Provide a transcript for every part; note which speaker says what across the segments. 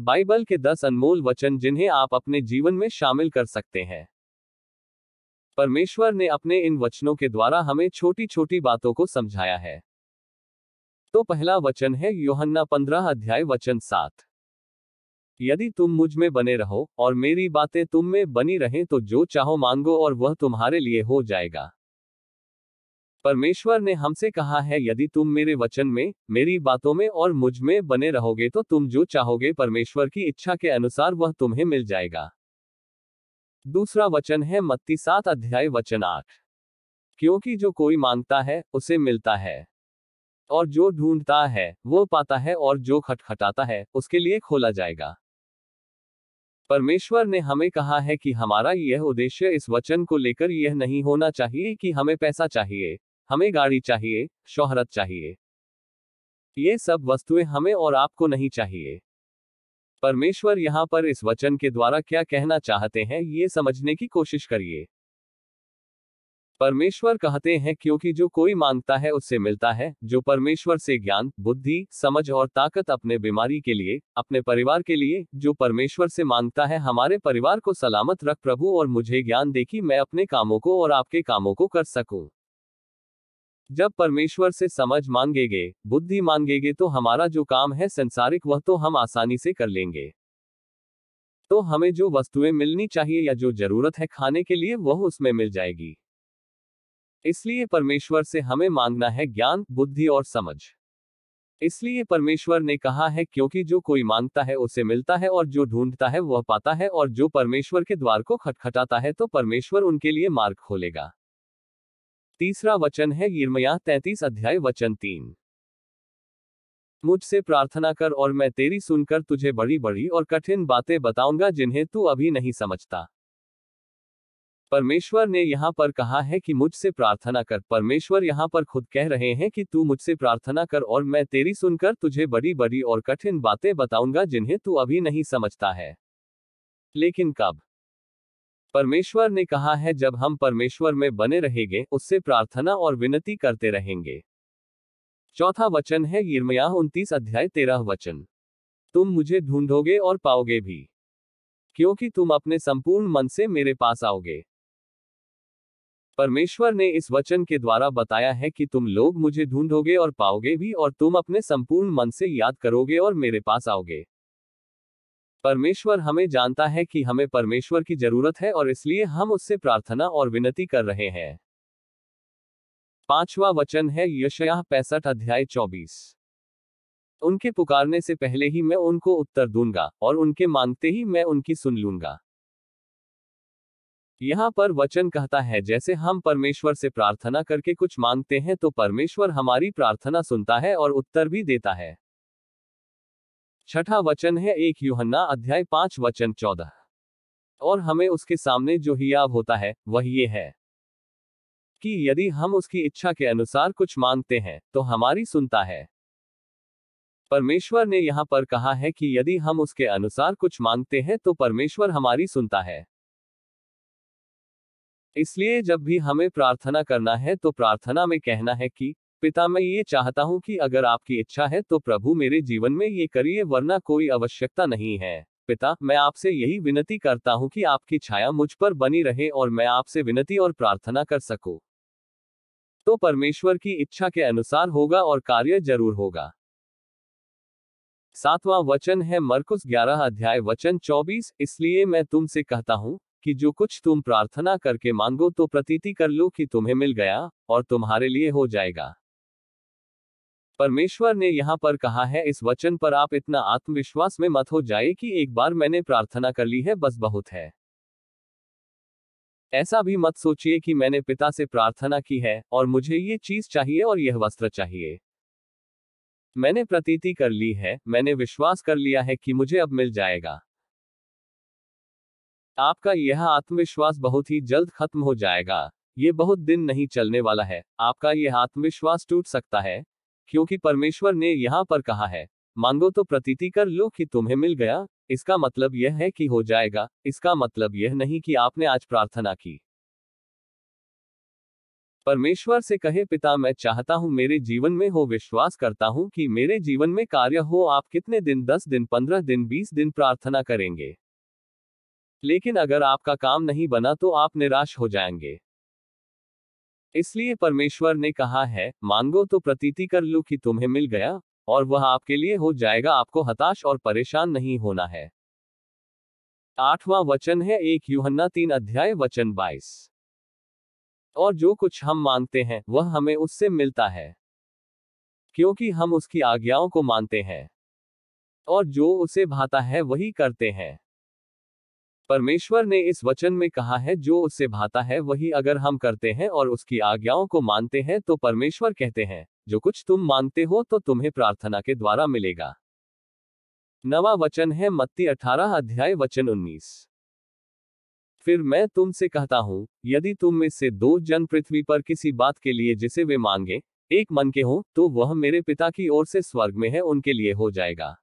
Speaker 1: Bible के दस अनमोल वचन जिन्हें आप अपने जीवन में शामिल कर सकते हैं परमेश्वर ने अपने इन वचनों के द्वारा हमें छोटी छोटी बातों को समझाया है तो पहला वचन है योहन्ना पंद्रह अध्याय वचन सात यदि तुम मुझ में बने रहो और मेरी बातें तुम में बनी रहें तो जो चाहो मांगो और वह तुम्हारे लिए हो जाएगा परमेश्वर ने हमसे कहा है यदि तुम मेरे वचन में मेरी बातों में और मुझ में बने रहोगे तो तुम जो चाहोगे परमेश्वर की इच्छा के अनुसार वह तुम्हें मिल जाएगा दूसरा वचन है मत्ती सात अध्याय वचन आठ क्योंकि जो कोई मांगता है उसे मिलता है और जो ढूंढता है वो पाता है और जो खटखटाता है उसके लिए खोला जाएगा परमेश्वर ने हमें कहा है कि हमारा यह उद्देश्य इस वचन को लेकर यह नहीं होना चाहिए कि हमें पैसा चाहिए हमें गाड़ी चाहिए शोहरत चाहिए ये सब वस्तुएं हमें और आपको नहीं चाहिए परमेश्वर यहाँ पर इस वचन के द्वारा क्या कहना चाहते हैं ये समझने की कोशिश करिए परमेश्वर कहते हैं क्योंकि जो कोई मांगता है उससे मिलता है जो परमेश्वर से ज्ञान बुद्धि समझ और ताकत अपने बीमारी के लिए अपने परिवार के लिए जो परमेश्वर से मांगता है हमारे परिवार को सलामत रख प्रभु और मुझे ज्ञान दे कि मैं अपने कामों को और आपके कामों को कर सकूं जब परमेश्वर से समझ मांगेंगे बुद्धि मांगेंगे तो हमारा जो काम है संसारिक वह तो हम आसानी से कर लेंगे तो हमें जो वस्तुएं मिलनी चाहिए या जो जरूरत है खाने के लिए वह उसमें मिल जाएगी इसलिए परमेश्वर से हमें मांगना है ज्ञान बुद्धि और समझ इसलिए परमेश्वर ने कहा है क्योंकि जो कोई मांगता है उसे मिलता है और जो ढूंढता है वह पाता है और जो परमेश्वर के द्वार को खटखटाता है तो परमेश्वर उनके लिए मार्ग खोलेगा तीसरा वचन है यिर्मया तैतीस अध्याय वचन तीन मुझसे प्रार्थना कर और मैं तेरी सुनकर तुझे बड़ी बड़ी और कठिन बातें बताऊंगा जिन्हें तू अभी नहीं समझता परमेश्वर ने यहाँ पर कहा है कि मुझसे प्रार्थना कर परमेश्वर यहाँ पर खुद कह रहे हैं कि तू मुझसे प्रार्थना कर और मैं तेरी सुनकर तुझे बड़ी बड़ी और कठिन बातें बताऊंगा जिन्हें तू अभी नहीं समझता है लेकिन कब परमेश्वर ने कहा है जब हम परमेश्वर में बने रहेंगे उससे प्रार्थना और विनती करते रहेंगे चौथा वचन है गिरमया उनतीस अध्याय तेरह वचन तुम मुझे ढूंढोगे और पाओगे भी क्योंकि तुम अपने संपूर्ण मन से मेरे पास आओगे परमेश्वर ने इस वचन के द्वारा बताया है कि तुम लोग मुझे ढूंढोगे और पाओगे भी और तुम अपने संपूर्ण मन से याद करोगे और मेरे पास आओगे परमेश्वर हमें जानता है कि हमें परमेश्वर की जरूरत है और इसलिए हम उससे प्रार्थना और विनती कर रहे हैं पांचवा वचन है यशया पैंसठ अध्याय चौबीस उनके पुकारने से पहले ही मैं उनको उत्तर दूंगा और उनके मांगते ही मैं उनकी सुन लूंगा यहाँ पर वचन कहता है जैसे हम परमेश्वर से प्रार्थना करके कुछ मांगते हैं तो परमेश्वर हमारी प्रार्थना सुनता है और उत्तर भी देता है छठा वचन है एक युहना अध्याय पांच वचन चौदह और हमें उसके सामने जो हियाब होता है वह ये है कि यदि हम उसकी इच्छा के अनुसार कुछ मांगते हैं तो हमारी सुनता है परमेश्वर ने यहाँ पर कहा है कि यदि हम उसके अनुसार कुछ मांगते हैं तो परमेश्वर हमारी सुनता है इसलिए जब भी हमें प्रार्थना करना है तो प्रार्थना में कहना है कि पिता मैं ये चाहता हूँ कि अगर आपकी इच्छा है तो प्रभु मेरे जीवन में ये करिए वरना कोई आवश्यकता नहीं है पिता मैं आपसे यही विनती करता हूँ कि आपकी छाया मुझ पर बनी रहे और मैं आपसे विनती और प्रार्थना कर सकू तो परमेश्वर की इच्छा के अनुसार होगा और कार्य जरूर होगा सातवां वचन है मरकुस ग्यारह अध्याय वचन चौबीस इसलिए मैं तुमसे कहता हूँ कि जो कुछ तुम प्रार्थना करके मांगो तो प्रतीति कर लो कि तुम्हें मिल गया और तुम्हारे लिए हो जाएगा परमेश्वर ने यहाँ पर कहा है इस वचन पर आप इतना आत्मविश्वास में मत हो जाए कि एक बार मैंने प्रार्थना कर ली है बस बहुत है ऐसा भी मत सोचिए कि मैंने पिता से प्रार्थना की है और मुझे ये चीज चाहिए और यह वस्त्र चाहिए मैंने प्रतीति कर ली है मैंने विश्वास कर लिया है कि मुझे अब मिल जाएगा आपका यह आत्मविश्वास बहुत ही जल्द खत्म हो जाएगा ये बहुत दिन नहीं चलने वाला है आपका यह आत्मविश्वास टूट सकता है क्योंकि परमेश्वर ने यहाँ पर कहा है मांगो तो प्रतीति कर लो कि तुम्हें मिल गया इसका मतलब यह है कि हो जाएगा इसका मतलब यह नहीं कि आपने आज प्रार्थना की परमेश्वर से कहे पिता मैं चाहता हूँ मेरे जीवन में हो विश्वास करता हूँ कि मेरे जीवन में कार्य हो आप कितने दिन दस दिन पंद्रह दिन बीस दिन प्रार्थना करेंगे लेकिन अगर आपका काम नहीं बना तो आप निराश हो जाएंगे इसलिए परमेश्वर ने कहा है मांगो तो प्रतीति कर लो कि तुम्हें मिल गया और वह आपके लिए हो जाएगा आपको हताश और परेशान नहीं होना है आठवां वचन है एक युहन्ना तीन अध्याय वचन बाईस और जो कुछ हम मांगते हैं वह हमें उससे मिलता है क्योंकि हम उसकी आज्ञाओं को मानते हैं और जो उसे भाता है वही करते हैं परमेश्वर ने इस वचन में कहा है जो उससे भाता है वही अगर हम करते हैं और उसकी आज्ञाओं को मानते हैं तो परमेश्वर कहते हैं जो कुछ तुम मांगते हो तो तुम्हें प्रार्थना के द्वारा मिलेगा नवा वचन है मत्ती 18 अध्याय वचन 19 फिर मैं तुमसे कहता हूँ यदि तुम में से दो जन पृथ्वी पर किसी बात के लिए जिसे वे मांगे एक मन के हो तो वह मेरे पिता की ओर से स्वर्ग में है उनके लिए हो जाएगा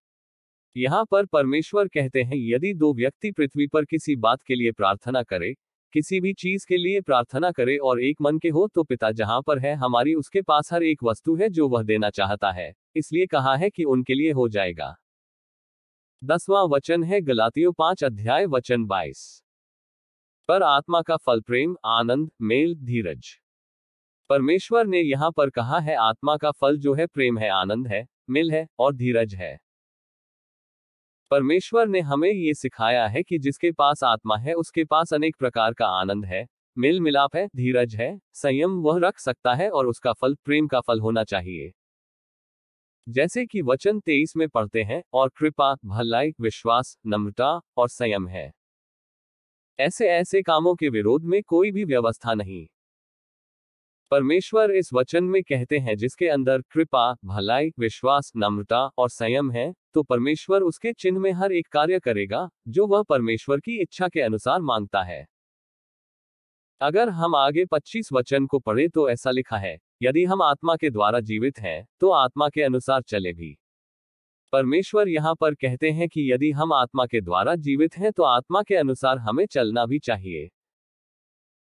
Speaker 1: यहाँ पर परमेश्वर कहते हैं यदि दो व्यक्ति पृथ्वी पर किसी बात के लिए प्रार्थना करे किसी भी चीज के लिए प्रार्थना करे और एक मन के हो तो पिता जहाँ पर है हमारी उसके पास हर एक वस्तु है जो वह देना चाहता है इसलिए कहा है कि उनके लिए हो जाएगा दसवां वचन है गलातियों पांच अध्याय वचन बाईस पर आत्मा का फल प्रेम आनंद मेल धीरज परमेश्वर ने यहाँ पर कहा है आत्मा का फल जो है प्रेम है आनंद है मिल है और धीरज है परमेश्वर ने हमें ये सिखाया है कि जिसके पास आत्मा है उसके पास अनेक प्रकार का आनंद है मेल मिलाप है धीरज है संयम वह रख सकता है और उसका फल प्रेम का फल होना चाहिए जैसे कि वचन तेईस में पढ़ते हैं और कृपा भलाई विश्वास नम्रता और संयम है ऐसे ऐसे कामों के विरोध में कोई भी व्यवस्था नहीं परमेश्वर इस वचन में कहते हैं जिसके अंदर कृपा भलाई विश्वास नम्रता और संयम है तो परमेश्वर उसके चिन्ह में हर एक कार्य करेगा जो वह परमेश्वर की इच्छा के अनुसार मांगता है अगर हम आगे 25 वचन को पढ़े तो ऐसा लिखा है यदि हम आत्मा के द्वारा जीवित हैं तो आत्मा के अनुसार चले भी परमेश्वर यहाँ पर कहते हैं कि यदि हम आत्मा के द्वारा जीवित हैं तो आत्मा के अनुसार हमें चलना भी चाहिए